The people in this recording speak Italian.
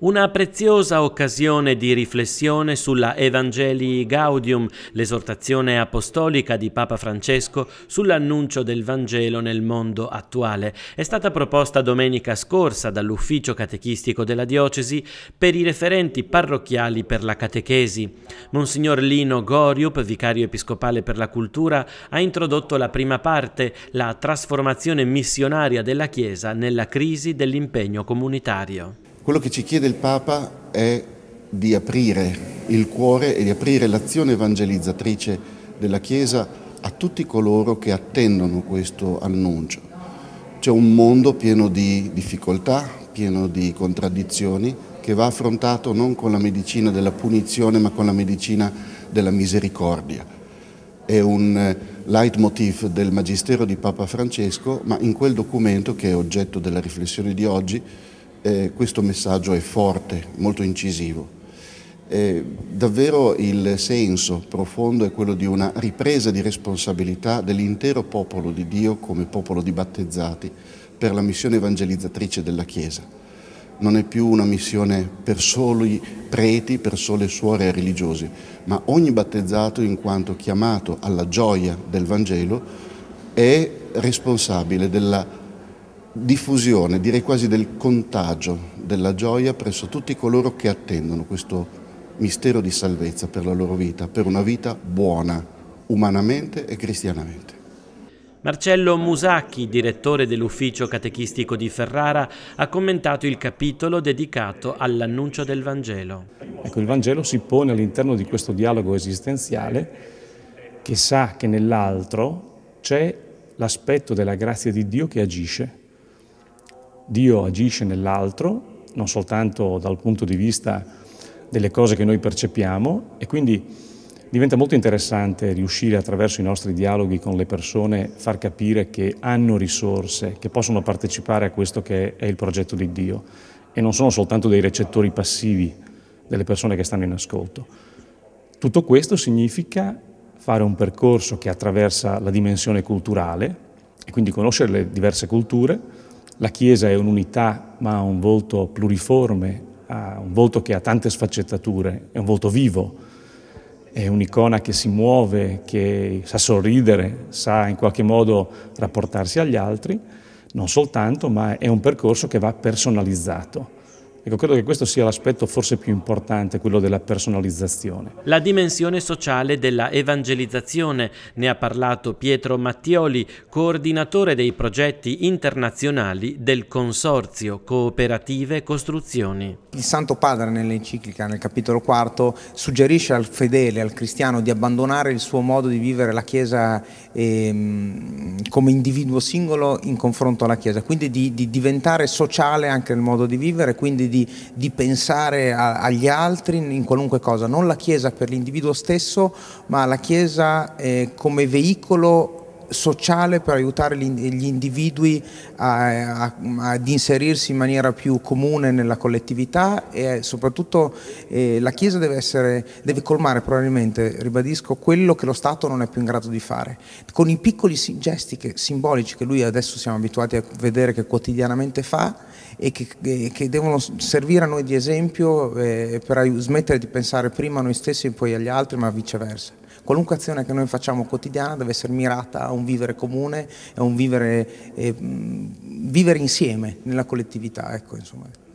Una preziosa occasione di riflessione sulla Evangelii Gaudium, l'esortazione apostolica di Papa Francesco sull'annuncio del Vangelo nel mondo attuale, è stata proposta domenica scorsa dall'ufficio catechistico della diocesi per i referenti parrocchiali per la catechesi. Monsignor Lino Goriup, vicario episcopale per la cultura, ha introdotto la prima parte, la trasformazione missionaria della Chiesa nella crisi dell'impegno comunitario. Quello che ci chiede il Papa è di aprire il cuore e di aprire l'azione evangelizzatrice della Chiesa a tutti coloro che attendono questo annuncio. C'è un mondo pieno di difficoltà, pieno di contraddizioni, che va affrontato non con la medicina della punizione, ma con la medicina della misericordia. È un eh, leitmotiv del Magistero di Papa Francesco, ma in quel documento, che è oggetto della riflessione di oggi, eh, questo messaggio è forte, molto incisivo. Eh, davvero il senso profondo è quello di una ripresa di responsabilità dell'intero popolo di Dio come popolo di battezzati per la missione evangelizzatrice della Chiesa. Non è più una missione per soli preti, per sole suore religiosi, ma ogni battezzato in quanto chiamato alla gioia del Vangelo è responsabile della diffusione, direi quasi del contagio della gioia presso tutti coloro che attendono questo mistero di salvezza per la loro vita, per una vita buona, umanamente e cristianamente. Marcello Musacchi, direttore dell'ufficio catechistico di Ferrara, ha commentato il capitolo dedicato all'annuncio del Vangelo. Ecco, il Vangelo si pone all'interno di questo dialogo esistenziale che sa che nell'altro c'è l'aspetto della grazia di Dio che agisce Dio agisce nell'altro, non soltanto dal punto di vista delle cose che noi percepiamo e quindi diventa molto interessante riuscire attraverso i nostri dialoghi con le persone far capire che hanno risorse, che possono partecipare a questo che è il progetto di Dio e non sono soltanto dei recettori passivi delle persone che stanno in ascolto. Tutto questo significa fare un percorso che attraversa la dimensione culturale e quindi conoscere le diverse culture, la Chiesa è un'unità, ma ha un volto pluriforme, ha un volto che ha tante sfaccettature, è un volto vivo, è un'icona che si muove, che sa sorridere, sa in qualche modo rapportarsi agli altri, non soltanto, ma è un percorso che va personalizzato. Ecco, credo che questo sia l'aspetto forse più importante, quello della personalizzazione. La dimensione sociale della evangelizzazione, ne ha parlato Pietro Mattioli, coordinatore dei progetti internazionali del Consorzio Cooperative Costruzioni. Il Santo Padre nell'enciclica, nel capitolo quarto, suggerisce al fedele, al cristiano, di abbandonare il suo modo di vivere la Chiesa ehm, come individuo singolo in confronto alla Chiesa, quindi di, di diventare sociale anche nel modo di vivere, quindi di, di, pensare a, agli altri in qualunque cosa, non la Chiesa per l'individuo stesso, ma la Chiesa eh, come veicolo sociale per aiutare gli individui a, a, ad inserirsi in maniera più comune nella collettività e soprattutto eh, la Chiesa deve, essere, deve, colmare probabilmente, ribadisco, quello che lo Stato non è più in grado di fare, con i piccoli gesti che, simbolici che lui adesso siamo abituati a vedere che quotidianamente fa e che, che, che devono servire a noi di esempio eh, per smettere di pensare prima a noi stessi e poi agli altri, ma viceversa. Qualunque azione che noi facciamo quotidiana deve essere mirata a un vivere comune, a un vivere, eh, vivere insieme nella collettività. Ecco,